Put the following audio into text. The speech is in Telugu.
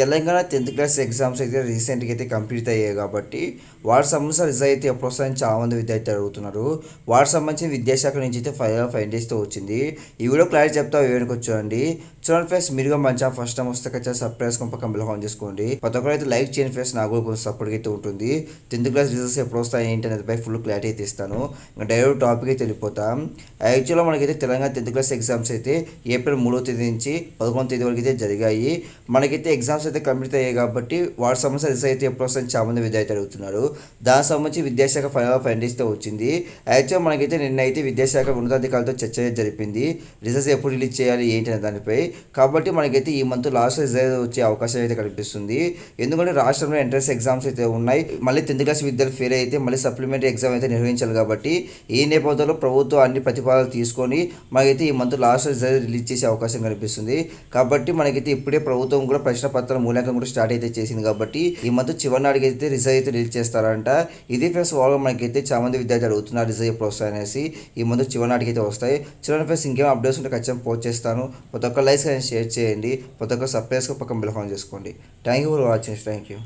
తెలంగాణ టెన్త్ క్లాస్ ఎగ్జామ్స్ అయితే రీసెంట్గా అయితే కంప్లీట్ అయ్యాయి కాబట్టి వాటికి సంబంధించిన రిజల్ట్ అయితే ఎప్పుడు వస్తాయని చాలామంది విద్యార్థులు అడుగుతున్నారు వాటికి సంబంధించిన విద్యాశాఖ నుంచి అయితే ఫైనల్ ఫైవ్ డేస్తో వచ్చింది ఈ వీడియో క్లారిటీ చెప్తా వేయడానికి వచ్చానండి చూడండి ఫ్రెండ్స్ మీరుగా మంచిగా ఫస్ట్ టైం వస్తే ఖచ్చితంగా సర్ప్రైజ్ కొంప కంపెనీ ఆన్ చేసుకోండి ప్రతి ఒక్కరైతే లైక్ చేయండి ఫ్రెండ్స్ నాకు కూడా కొంచెం సపోర్ట్ అయితే ఉంటుంది టెన్త్ క్లాస్ రిజల్ట్స్ ఎప్పుడు వస్తాయి ఏంటి అనేది పై ఫుల్ క్లారిటీ అయితే ఇస్తాను ఇంకా డైరెక్ట్ టాపిక్ అయితే వెళ్ళిపోతాం యాక్చువల్గా మనకైతే తెలంగాణ టెన్త్ క్లాస్ ఎగ్జామ్స్ అయితే ఏప్రిల్ మూడో తేదీ నుంచి పదకొండో తేదీ వరకు అయితే జరిగాయి మనకైతే ఎగ్జామ్స్ అయితే కంప్లీట్ అయ్యాయి కాబట్టి వాటి సమస్య రిసైజ్ అయితే ఎప్పుడు వస్తుంది చాలామంది విద్యార్థి అడుగుతున్నారు దానికి సంబంధించి విద్యాశాఖ ఫైనల్ ఫైనలిస్ట్ వచ్చింది యాక్చువల్ మనకైతే నిన్న అయితే విద్యాశాఖ ఉన్నతాధికారులతో చర్చ జరిపింది రిజల్ట్స్ ఎప్పుడు రిలీజ్ చేయాలి ఏంటి అనే దానిపై కాబట్టి మనకైతే ఈ మంత్ లాస్ట్ రిజల్ట్ వచ్చే అవకాశం అయితే కనిపిస్తుంది ఎందుకంటే రాష్ట్రంలో ఎంట్రన్స్ ఎగ్జామ్స్ అయితే ఉన్నాయి మళ్ళీ టెన్త్ క్లాస్ విద్యార్థులు ఫెయిల్ అయితే మళ్ళీ సప్లిమెంటరీ ఎగ్జామ్ అయితే నిర్వహించాలి కాబట్టి ఈ నేపథ్యంలో ప్రభుత్వం అన్ని ప్రతిపాదనలు తీసుకొని మనకైతే ఈ మంత్ లాస్ట్ రిజల్ట్ రిలీజ్ చేసే అవకాశం కనిపిస్తుంది కాబట్టి మనకైతే ఇప్పుడే ప్రభుత్వం కూడా ప్రశ్న పత్రం వాళ్ళ మూల్యాంకనం కూడా స్టార్ట్ అయితే చేసింది కాబట్టి ఈ మంత్ చివరి నాడుకి అయితే రిజర్వ్ అయితే రిలీజ్ చేస్తారంట ఇది ఫ్రెండ్స్ వాళ్ళు మనకైతే చాలా మంది విద్యార్థులు అడుగుతున్నారు రిజర్వ్ ఎప్పుడు అనేసి ఈ మంత్ చివరి నాటికి అయితే వస్తాయి చివరి ఫ్రెండ్స్ ఇంకేం అప్డేట్స్ ఉంటే ఖచ్చితంగా పోస్ట్ చేస్తాను ప్రతి ఒక్క లైక్స్ షేర్ చేయండి ప్రతి ఒక్క సర్ప్రైజ్గా పక్కన బిల్ఫాన్ చేసుకోండి thank you for watching thank you